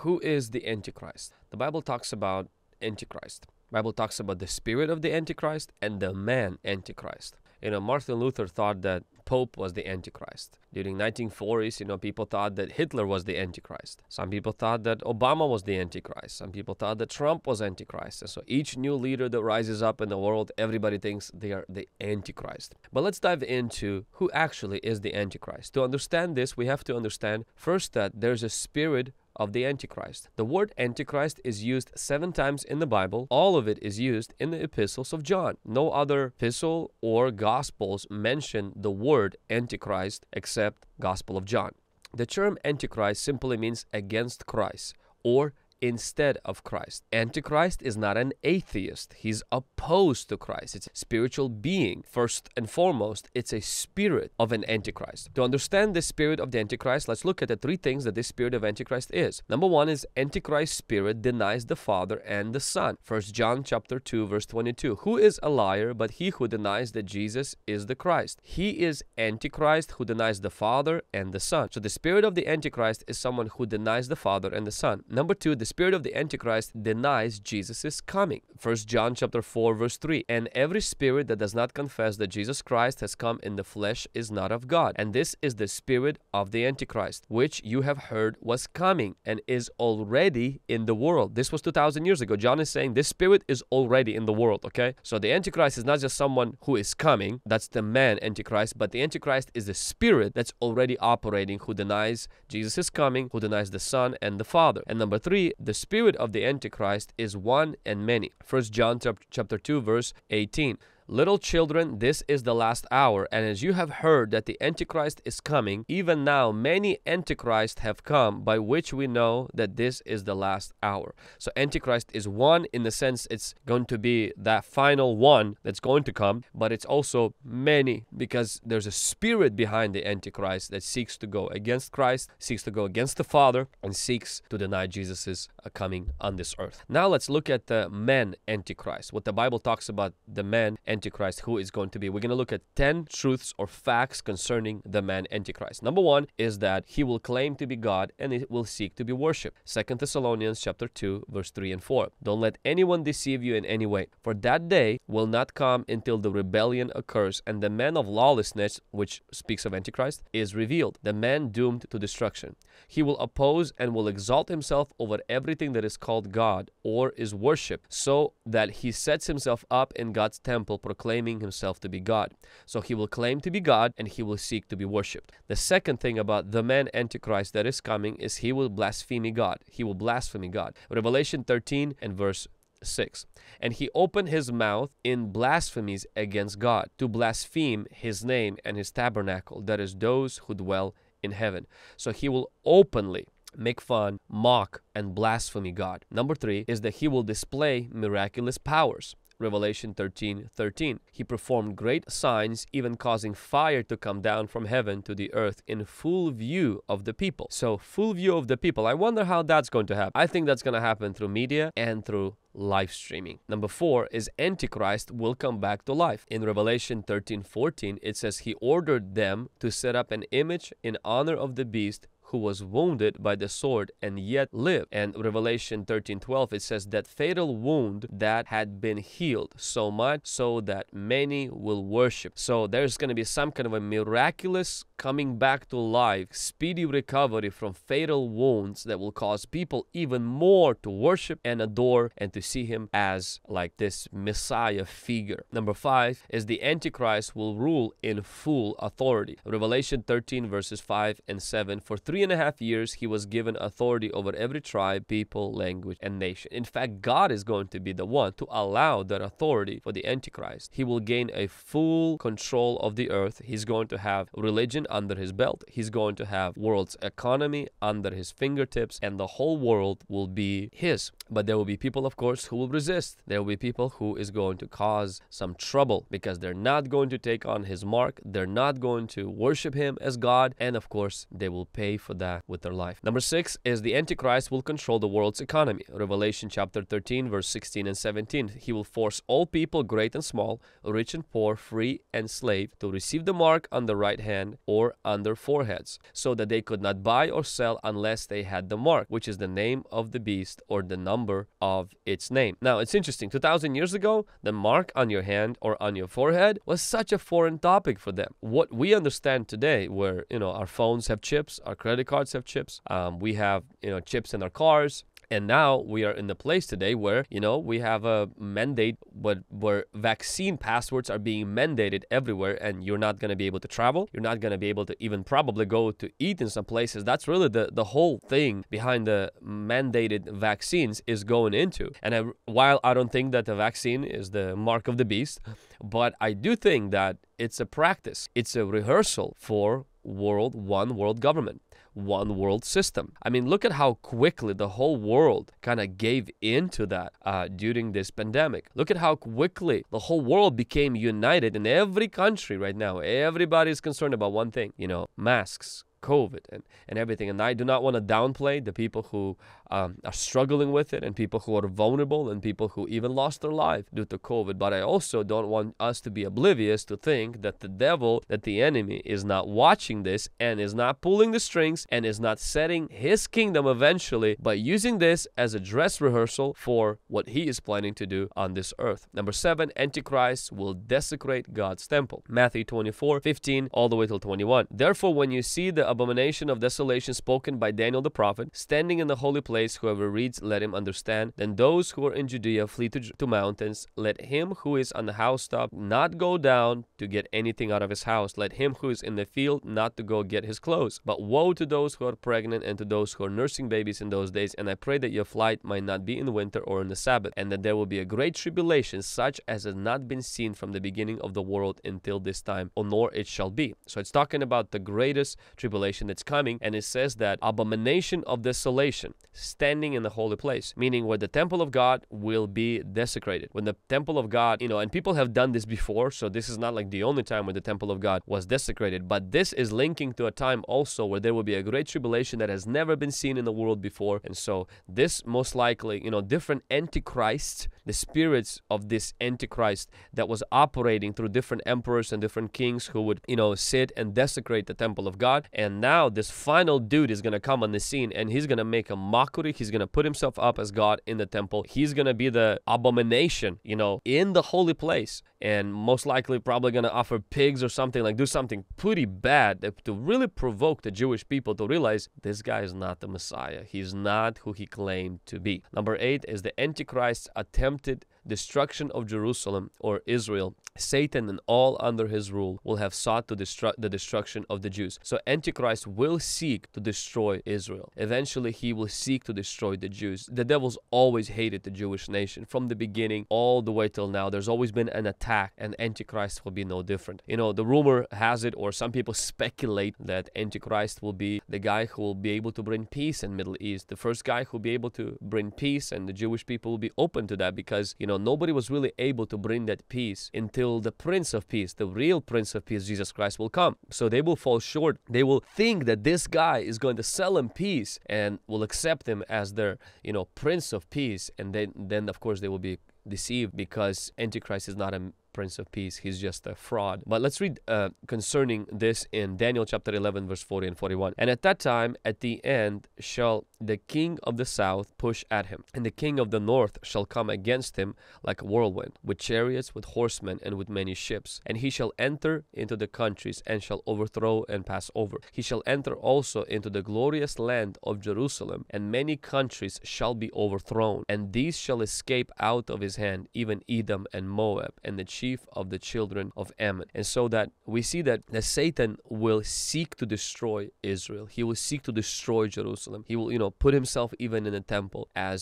who is the antichrist the bible talks about antichrist bible talks about the spirit of the antichrist and the man antichrist you know martin luther thought that pope was the antichrist during 1940s you know people thought that hitler was the antichrist some people thought that obama was the antichrist some people thought that trump was antichrist and so each new leader that rises up in the world everybody thinks they are the antichrist but let's dive into who actually is the antichrist to understand this we have to understand first that there's a spirit of the Antichrist. The word Antichrist is used seven times in the Bible. All of it is used in the epistles of John. No other epistle or gospels mention the word Antichrist except Gospel of John. The term Antichrist simply means against Christ or instead of Christ. Antichrist is not an atheist. He's opposed to Christ. It's a spiritual being. First and foremost, it's a spirit of an Antichrist. To understand the spirit of the Antichrist, let's look at the three things that this spirit of Antichrist is. Number one is Antichrist spirit denies the Father and the Son. First John chapter 2 verse 22. Who is a liar but he who denies that Jesus is the Christ? He is Antichrist who denies the Father and the Son. So the spirit of the Antichrist is someone who denies the Father and the Son. Number two, the spirit of the Antichrist denies Jesus' coming. 1 John chapter 4 verse 3 And every spirit that does not confess that Jesus Christ has come in the flesh is not of God. And this is the spirit of the Antichrist, which you have heard was coming and is already in the world. This was 2,000 years ago. John is saying this spirit is already in the world, okay? So the Antichrist is not just someone who is coming, that's the man Antichrist, but the Antichrist is the spirit that's already operating who denies Jesus is coming, who denies the Son and the Father. And number three, the spirit of the Antichrist is one and many. 1 John chapter 2 verse 18. Little children, this is the last hour, and as you have heard that the Antichrist is coming, even now many Antichrists have come, by which we know that this is the last hour. So, Antichrist is one in the sense it's going to be that final one that's going to come, but it's also many because there's a spirit behind the Antichrist that seeks to go against Christ, seeks to go against the Father, and seeks to deny Jesus' uh, coming on this earth. Now, let's look at the men Antichrist, what the Bible talks about the men. Antichrist, who is going to be. We're going to look at 10 truths or facts concerning the man Antichrist. Number one is that he will claim to be God and he will seek to be worshipped. Second Thessalonians chapter 2, verse 3 and 4. Don't let anyone deceive you in any way, for that day will not come until the rebellion occurs and the man of lawlessness, which speaks of Antichrist, is revealed, the man doomed to destruction. He will oppose and will exalt himself over everything that is called God or is worshipped, so that he sets himself up in God's temple proclaiming himself to be God. So he will claim to be God and he will seek to be worshipped. The second thing about the man Antichrist that is coming is he will blaspheme God. He will blaspheme God. Revelation 13 and verse 6. And he opened his mouth in blasphemies against God to blaspheme his name and his tabernacle, that is, those who dwell in heaven. So he will openly make fun, mock, and blaspheme God. Number three is that he will display miraculous powers. Revelation 13 13. He performed great signs, even causing fire to come down from heaven to the earth in full view of the people. So, full view of the people. I wonder how that's going to happen. I think that's going to happen through media and through live streaming. Number four is Antichrist will come back to life. In Revelation 13 14, it says, He ordered them to set up an image in honor of the beast who was wounded by the sword and yet lived. And Revelation 13 12, it says that fatal wound that had been healed so much so that many will worship. So there's going to be some kind of a miraculous coming back to life, speedy recovery from fatal wounds that will cause people even more to worship and adore and to see him as like this Messiah figure. Number five is the Antichrist will rule in full authority. Revelation 13 verses 5 and 7 for three three and a half years, he was given authority over every tribe, people, language, and nation. In fact, God is going to be the one to allow that authority for the Antichrist. He will gain a full control of the earth. He's going to have religion under his belt. He's going to have world's economy under his fingertips, and the whole world will be his. But there will be people, of course, who will resist. There will be people who is going to cause some trouble because they're not going to take on his mark. They're not going to worship him as God. And of course, they will pay for that with their life. Number six is the Antichrist will control the world's economy. Revelation chapter 13, verse 16 and 17. He will force all people, great and small, rich and poor, free and slave, to receive the mark on the right hand or on their foreheads, so that they could not buy or sell unless they had the mark, which is the name of the beast or the number of its name. Now, it's interesting. 2,000 years ago, the mark on your hand or on your forehead was such a foreign topic for them. What we understand today, where, you know, our phones have chips, our credit credit cards have chips. Um, we have you know chips in our cars. And now we are in the place today where, you know, we have a mandate but where vaccine passwords are being mandated everywhere and you're not going to be able to travel. You're not going to be able to even probably go to eat in some places. That's really the, the whole thing behind the mandated vaccines is going into. And I, while I don't think that the vaccine is the mark of the beast, but I do think that it's a practice. It's a rehearsal for world, one world government, one world system. I mean, look at how quickly the whole world kind of gave into that uh, during this pandemic. Look at how quickly the whole world became united in every country right now. Everybody's concerned about one thing, you know, masks, COVID and, and everything. And I do not want to downplay the people who um, are struggling with it and people who are vulnerable and people who even lost their life due to COVID. But I also don't want us to be oblivious to think that the devil, that the enemy is not watching this and is not pulling the strings and is not setting his kingdom eventually by using this as a dress rehearsal for what he is planning to do on this earth. Number seven, Antichrist will desecrate God's temple. Matthew 24, 15, all the way till 21. Therefore, when you see the abomination of desolation spoken by Daniel the prophet, standing in the holy place, whoever reads, let him understand. Then those who are in Judea flee to, to mountains. Let him who is on the housetop not go down to get anything out of his house. Let him who is in the field not to go get his clothes. But woe to those who are pregnant and to those who are nursing babies in those days. And I pray that your flight might not be in winter or in the Sabbath, and that there will be a great tribulation such as has not been seen from the beginning of the world until this time, or nor it shall be. So it's talking about the greatest tribulation that's coming. And it says that abomination of desolation, standing in the holy place, meaning where the temple of God will be desecrated. When the temple of God, you know, and people have done this before, so this is not like the only time when the temple of God was desecrated, but this is linking to a time also where there will be a great tribulation that has never been seen in the world before. And so this most likely, you know, different antichrists, the spirits of this antichrist that was operating through different emperors and different kings who would, you know, sit and desecrate the temple of God. And and now this final dude is going to come on the scene and he's going to make a mockery. He's going to put himself up as God in the temple. He's going to be the abomination, you know, in the holy place. And most likely probably going to offer pigs or something like do something pretty bad to really provoke the Jewish people to realize this guy is not the Messiah. He's not who he claimed to be. Number eight is the Antichrist's attempted destruction of Jerusalem or Israel, Satan and all under his rule will have sought to destruct the destruction of the Jews. So Antichrist will seek to destroy Israel. Eventually, he will seek to destroy the Jews. The devil's always hated the Jewish nation from the beginning all the way till now. There's always been an attack, and Antichrist will be no different. You know, the rumor has it, or some people speculate that Antichrist will be the guy who will be able to bring peace in Middle East, the first guy who will be able to bring peace, and the Jewish people will be open to that because you know know, nobody was really able to bring that peace until the Prince of Peace, the real Prince of Peace, Jesus Christ, will come. So they will fall short. They will think that this guy is going to sell them peace and will accept him as their, you know, Prince of Peace. And then, then of course, they will be deceived because Antichrist is not a Prince of Peace. He's just a fraud. But let's read uh, concerning this in Daniel chapter 11, verse 40 and 41. And at that time, at the end, shall the king of the south push at him, and the king of the north shall come against him like a whirlwind, with chariots, with horsemen, and with many ships. And he shall enter into the countries, and shall overthrow and pass over. He shall enter also into the glorious land of Jerusalem, and many countries shall be overthrown, and these shall escape out of his hand, even Edom and Moab, and the chief chief of the children of Ammon. And so that we see that, that Satan will seek to destroy Israel. He will seek to destroy Jerusalem. He will, you know, put himself even in the temple as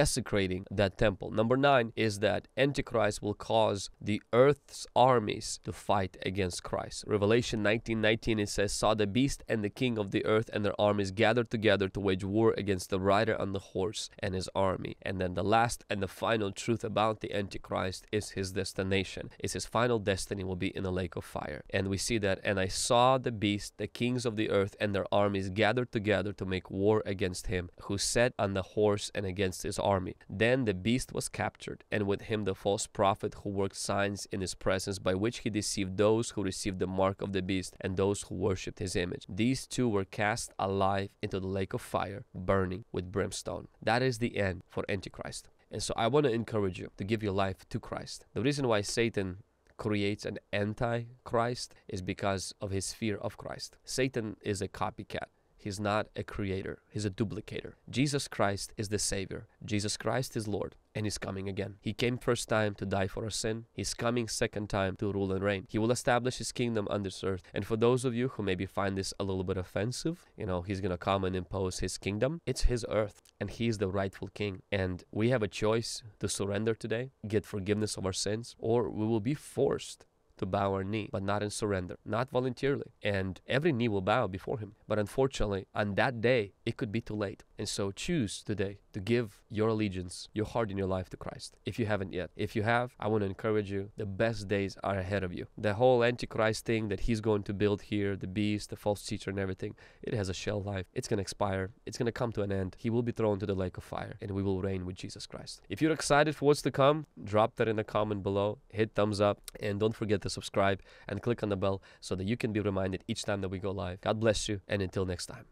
desecrating that temple. Number nine is that Antichrist will cause the earth's armies to fight against Christ. Revelation 19 19 it says, Saw the beast and the king of the earth and their armies gathered together to wage war against the rider on the horse and his army. And then the last and the final truth about the Antichrist is his destination heaven. It's his final destiny will be in the lake of fire. And we see that, and I saw the beast, the kings of the earth, and their armies gathered together to make war against him, who sat on the horse and against his army. Then the beast was captured, and with him the false prophet who worked signs in his presence by which he deceived those who received the mark of the beast and those who worshipped his image. These two were cast alive into the lake of fire, burning with brimstone. That is the end for Antichrist. And so I want to encourage you to give your life to Christ. The reason why Satan creates an anti-Christ is because of his fear of Christ. Satan is a copycat. He's not a creator. He's a duplicator. Jesus Christ is the Savior. Jesus Christ is Lord and is coming again. He came first time to die for our sin. He's coming second time to rule and reign. He will establish his kingdom on this earth. And for those of you who maybe find this a little bit offensive, you know, he's going to come and impose his kingdom. It's his earth and he's the rightful king. And we have a choice to surrender today, get forgiveness of our sins, or we will be forced to bow our knee, but not in surrender, not voluntarily. And every knee will bow before him. But unfortunately, on that day, it could be too late. And so choose today to give your allegiance, your heart and your life to Christ. If you haven't yet, if you have, I want to encourage you. The best days are ahead of you. The whole Antichrist thing that he's going to build here, the beast, the false teacher, and everything, it has a shell life. It's going to expire. It's going to come to an end. He will be thrown to the lake of fire, and we will reign with Jesus Christ. If you're excited for what's to come, drop that in the comment below. Hit thumbs up, and don't forget to subscribe and click on the bell so that you can be reminded each time that we go live. God bless you, and until next time.